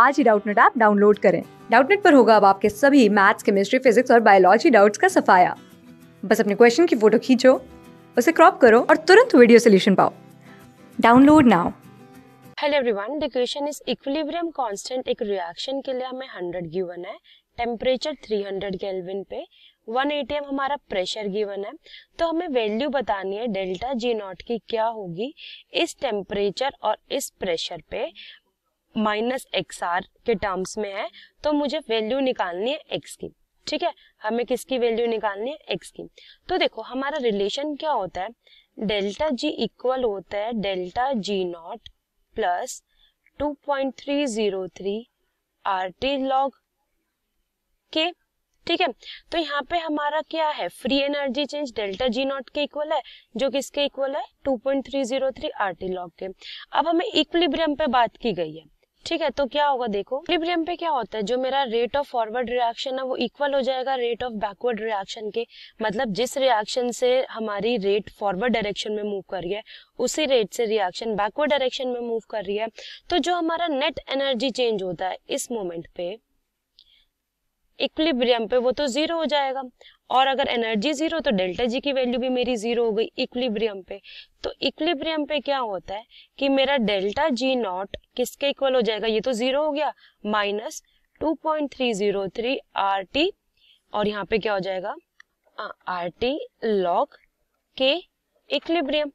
आज ही Doubtnut app download करें डाउटनेट पर होगा अब आपके सभी मैथ्स केमिस्ट्री फिजिक्स और बायोलॉजी डाउट्स का सफाया बस अपने क्वेश्चन की फोटो खींचो उसे क्रॉप करो और तुरंत वीडियो सोल्यूशन पाओ download now hello everyone the question is equilibrium constant एक रिएक्शन के लिए हमें 100 गिवन है टेम्परेचर 300 केल्विन पे 1 एटीएम हमारा प्रेशर गिवन है तो हमें वैल्यू बतानी है डेल्टा जी नॉट की क्या होगी इस टेम्परेचर और इस प्रेशर पे माइनस एक्स आर के टर्म्स में है तो मुझे वैल्यू निकालनी है एक्स की ठीक है हमें किसकी वैल्यू निकालनी है एक्स की तो देखो हमारा रिलेशन क्या होता है डेल्टा जी इक्वल होता है delta G not plus two point three zero three R T log K ठीक है तो यहाँ पे हमारा क्या है free energy change delta G not के इक्वल है जो किसके इक्वल है two point three three zero R T log K अब हमें इक्विलिब्रियम पे बात की गई है ठीक है तो क्या होगा देखो इक्विलिब्रियम पे क्या होता है जो मेरा रेट ऑफ फॉरवर्ड रिएक्शन है वो इक्वल हो जाएगा रेट ऑफ बैकवर्ड रिएक्शन के मतलब जिस रिएक्शन से हमारी रेट फॉरवर्ड डायरेक्शन में मूव कर रही है उसी रेट से रिएक्शन बैकवर्ड डायरेक्शन में मूव कर रही है तो जो हमारा नेट एनर्जी चेंज होता है इस मोमेंट पे इक्विलिब्रियम पे वो तो जीरो हो जाएगा और अगर एनर्जी जीरो तो डेल्टा जी की वैल्यू भी मेरी जीरो हो गई इक्विलिब्रियम पे तो इक्विलिब्रियम पे क्या होता है कि मेरा डेल्टा जी नॉट किसके इक्वल हो जाएगा ये तो जीरो हो गया minus two point three zero three R T और यहाँ पे क्या हो जाएगा R T log K equilibrium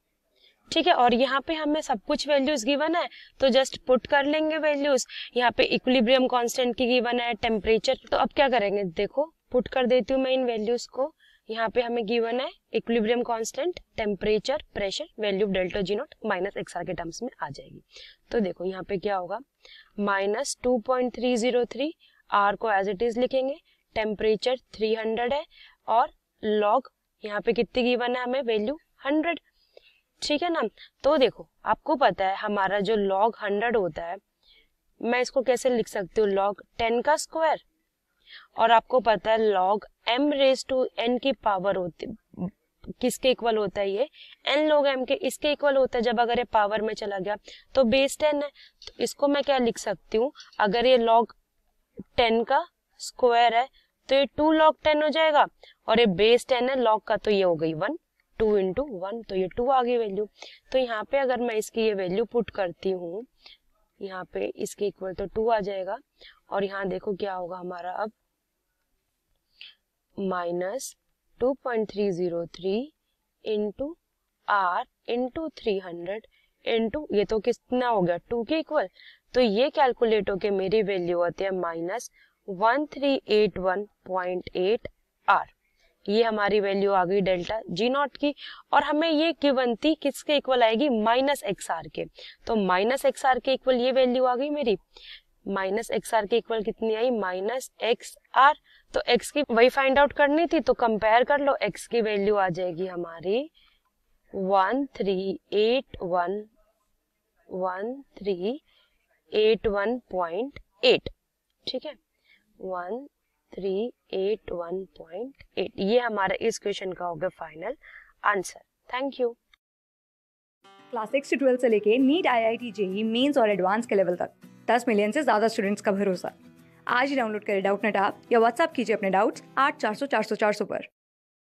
ठीक है और यहाँ पे हमें सब कुछ वैल्यूज गिवन है तो जस्ट पुट कर लेंगे वैल्यूज यहाँ पे इक्विलिब्रियम कांस्टेंट की गिवन है टेम्परेचर तो अब क्या करेंगे देखो पुट कर देती हूँ मैं इन वैल्यूज को यहाँ पे हमें गिवन है equilibrium constant temperature pressure value delta G not minus X R के टर्म्स में आ जाएगी तो देखो यहाँ पे क्या होगा minus two point three zero three R को एज इट इज लिखेंगे टेम्परेचर थ्री हंड्रेड है और लॉग यहाँ पे कितनी गिवन है हमें वैल्यू हंड्रेड ठीक है ना तो देखो आपको पता है हमारा जो लॉग हंड्रेड होता है मैं इसको कैसे लिख सकती हूँ लॉग टेन का स्क्वायर और आपको पता है log M raise to N की पावर होती किसके इक्वल होता है ये एन लॉग एम के इसके इक्वल होता है जब अगर ये पावर में चला गया तो बेस टेन है तो इसको मैं क्या लिख सकती हूँ अगर ये लॉग टेन का स्क्वायर है तो ये टू लॉग टेन हो जाएगा और ये बेस टेन है लॉग का तो ये हो गई वन टू इंटू वन तो ये टू आ गई वैल्यू तो यहाँ पे अगर मैं इसकी ये वैल्यू पुट करती हूँ यहाँ पे इसके इक्वल तो टू आ जाएगा और यहाँ देखो क्या होगा हमारा अब minus two point three zero three into R into three hundred into ये तो कितना हो गया टू के इक्वल तो ये कैलकुलेट होके मेरी वैल्यू आती है minus one three eight one point eight R ये हमारी वैल्यू आ गई डेल्टा जी नॉट की और हमें ये गिवन थी किसके इक्वल आएगी माइनस एक्स आर के तो माइनस एक्स आर के इक्वल ये वैल्यू आ गई मेरी माइनस एक्स आर के इक्वल कितनी आई माइनस एक्स आर तो एक्स की वही फाइंड आउट करनी थी तो कंपेयर कर लो एक्स की वैल्यू आ जाएगी हमारी one three eight one one three eight one point eight ठीक है one three eight one point ये हमारा इस क्वेश्चन का होगा final answer thank you class six से ट्वेल्थ से लेके NEET I I T JEE Mains और एडवांस के लेवल तक दस मिलियन से ज़्यादा स्टूडेंट्स का भरोसा आज ही डाउनलोड करें डाउट नेट आप या व्हाट्सअप कीजिए अपने डाउट्स आठ चार सौ चार सौ चार सौ पर